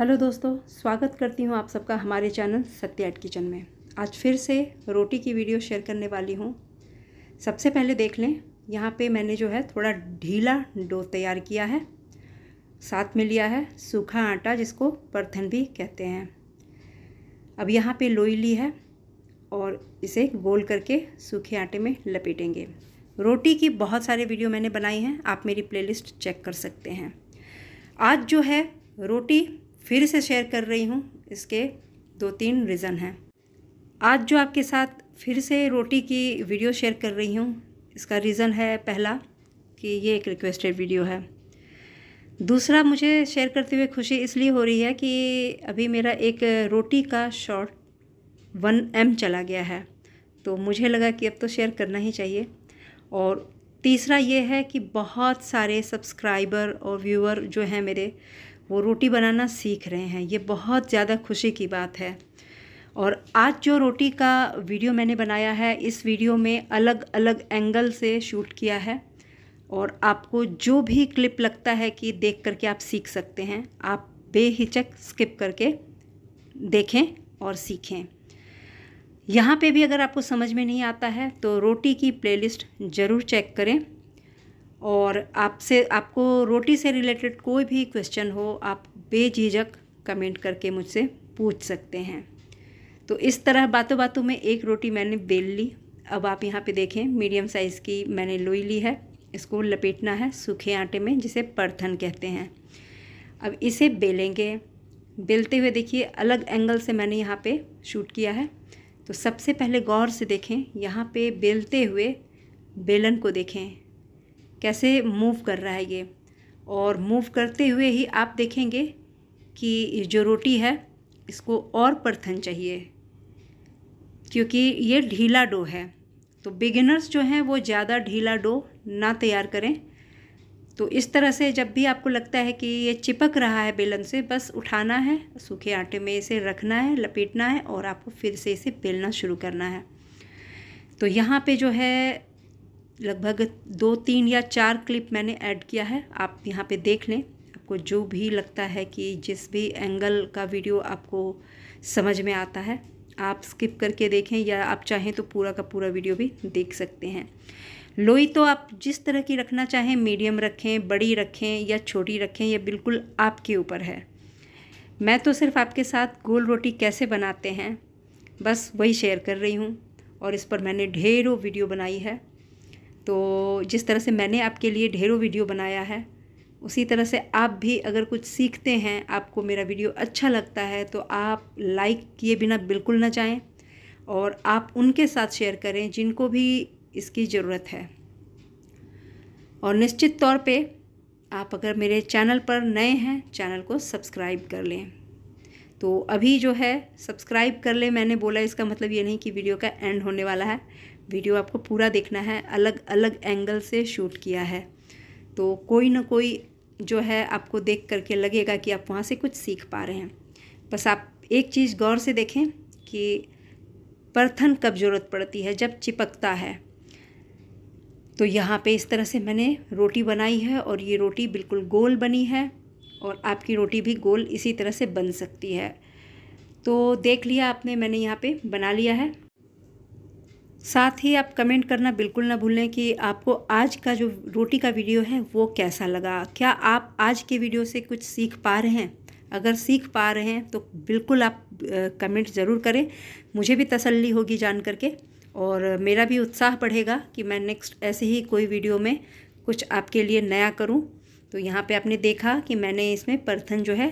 hello दोस्तों स्वागत करती हूँ आप सबका हमारे चैनल सत्याट किचन में आज फिर से रोटी की वीडियो शेयर करने वाली हूँ सबसे पहले देख लें यहाँ पे मैंने जो है थोड़ा ढीला डो तैयार किया है साथ में लिया है सूखा आटा जिसको परथन भी कहते हैं अब यहाँ पे लोई ली है और इसे गोल करके सूखे आटे में लपेटेंगे रोटी की बहुत सारे वीडियो मैंने बनाई हैं आप मेरी प्लेलिस्ट चेक कर सकते हैं आज जो है रोटी फिर से शेयर कर रही हूँ इसके दो तीन रीज़न हैं आज जो आपके साथ फिर से रोटी की वीडियो शेयर कर रही हूँ इसका रीज़न है पहला कि ये एक रिक्वेस्टेड वीडियो है दूसरा मुझे शेयर करते हुए खुशी इसलिए हो रही है कि अभी मेरा एक रोटी का शॉर्ट वन एम चला गया है तो मुझे लगा कि अब तो शेयर करना ही चाहिए और तीसरा ये है कि बहुत सारे सब्सक्राइबर और व्यूअर जो हैं मेरे वो रोटी बनाना सीख रहे हैं ये बहुत ज़्यादा खुशी की बात है और आज जो रोटी का वीडियो मैंने बनाया है इस वीडियो में अलग अलग एंगल से शूट किया है और आपको जो भी क्लिप लगता है कि देख करके आप सीख सकते हैं आप बेहिचक स्किप करके देखें और सीखें यहाँ पे भी अगर आपको समझ में नहीं आता है तो रोटी की प्लेलिस्ट ज़रूर चेक करें और आपसे आपको रोटी से रिलेटेड कोई भी क्वेश्चन हो आप बेझिझक कमेंट करके मुझसे पूछ सकते हैं तो इस तरह बातों बातों में एक रोटी मैंने बेल ली अब आप यहाँ पे देखें मीडियम साइज़ की मैंने लोई ली है इसको लपेटना है सूखे आटे में जिसे परथन कहते हैं अब इसे बेलेंगे बेलते हुए देखिए अलग एंगल से मैंने यहाँ पे शूट किया है तो सबसे पहले गौर से देखें यहाँ पे बेलते हुए बेलन को देखें कैसे मूव कर रहा है ये और मूव करते हुए ही आप देखेंगे कि जो रोटी है इसको और परथन चाहिए क्योंकि ये ढीला डो है तो बिगिनर्स जो हैं वो ज़्यादा ढीला डो ना तैयार करें तो इस तरह से जब भी आपको लगता है कि ये चिपक रहा है बेलन से बस उठाना है सूखे आटे में इसे रखना है लपेटना है और आपको फिर से इसे बेलना शुरू करना है तो यहाँ पे जो है लगभग दो तीन या चार क्लिप मैंने ऐड किया है आप यहाँ पे देख लें आपको जो भी लगता है कि जिस भी एंगल का वीडियो आपको समझ में आता है आप स्किप करके देखें या आप चाहें तो पूरा का पूरा वीडियो भी देख सकते हैं लोई तो आप जिस तरह की रखना चाहें मीडियम रखें बड़ी रखें या छोटी रखें यह बिल्कुल आपके ऊपर है मैं तो सिर्फ आपके साथ गोल रोटी कैसे बनाते हैं बस वही शेयर कर रही हूँ और इस पर मैंने ढेरों वीडियो बनाई है तो जिस तरह से मैंने आपके लिए ढेरों वीडियो बनाया है उसी तरह से आप भी अगर कुछ सीखते हैं आपको मेरा वीडियो अच्छा लगता है तो आप लाइक किए बिना बिल्कुल ना जाएं और आप उनके साथ शेयर करें जिनको भी इसकी ज़रूरत है और निश्चित तौर पे आप अगर मेरे चैनल पर नए हैं चैनल को सब्सक्राइब कर लें तो अभी जो है सब्सक्राइब कर ले मैंने बोला इसका मतलब ये नहीं कि वीडियो का एंड होने वाला है वीडियो आपको पूरा देखना है अलग अलग एंगल से शूट किया है तो कोई ना कोई जो है आपको देख करके लगेगा कि आप वहाँ से कुछ सीख पा रहे हैं बस आप एक चीज़ गौर से देखें कि परथन कब ज़रूरत पड़ती है जब चिपकता है तो यहाँ पे इस तरह से मैंने रोटी बनाई है और ये रोटी बिल्कुल गोल बनी है और आपकी रोटी भी गोल इसी तरह से बन सकती है तो देख लिया आपने मैंने यहाँ पे बना लिया है साथ ही आप कमेंट करना बिल्कुल ना भूलें कि आपको आज का जो रोटी का वीडियो है वो कैसा लगा क्या आप आज के वीडियो से कुछ सीख पा रहे हैं अगर सीख पा रहे हैं तो बिल्कुल आप कमेंट ज़रूर करें मुझे भी तसल्ली होगी जान करके और मेरा भी उत्साह बढ़ेगा कि मैं नेक्स्ट ऐसे ही कोई वीडियो में कुछ आपके लिए नया करूं तो यहाँ पे आपने देखा कि मैंने इसमें परथन जो है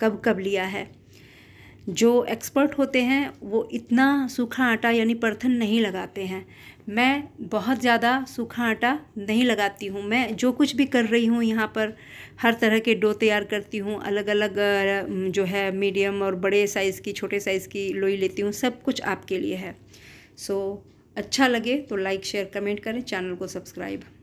कब कब लिया है जो एक्सपर्ट होते हैं वो इतना सूखा आटा यानी परथन नहीं लगाते हैं मैं बहुत ज़्यादा सूखा आटा नहीं लगाती हूँ मैं जो कुछ भी कर रही हूँ यहाँ पर हर तरह के डो तैयार करती हूँ अलग अलग जो है मीडियम और बड़े साइज़ की छोटे साइज़ की लोई लेती हूँ सब कुछ आपके लिए है सो so, अच्छा लगे तो लाइक शेयर कमेंट करें चैनल को सब्सक्राइब